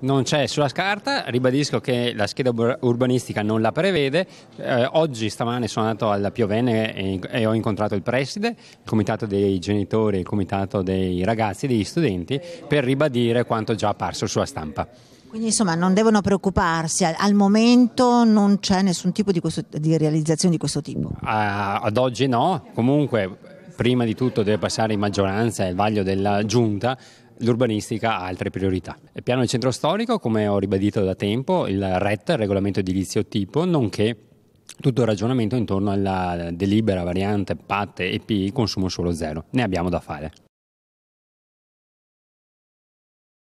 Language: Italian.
non c'è sulla carta, ribadisco che la scheda urbanistica non la prevede. Eh, oggi stamane sono andato alla Piovene e, e, ho incontrato il preside, il comitato dei genitori, il comitato dei ragazzi, degli studenti, per ribadire quanto già apparso sulla stampa. Quindi insomma non devono preoccuparsi, al momento non c'è nessun tipo di, questo, di realizzazione di questo tipo? Ah, ad oggi no, comunque prima di tutto deve passare in maggioranza il vaglio della giunta, l'urbanistica ha altre priorità. Il piano del centro storico, come ho ribadito da tempo, il RET, il regolamento edilizio tipo, nonché tutto il ragionamento intorno alla delibera variante PAT e PI consumo solo zero. Ne abbiamo da fare.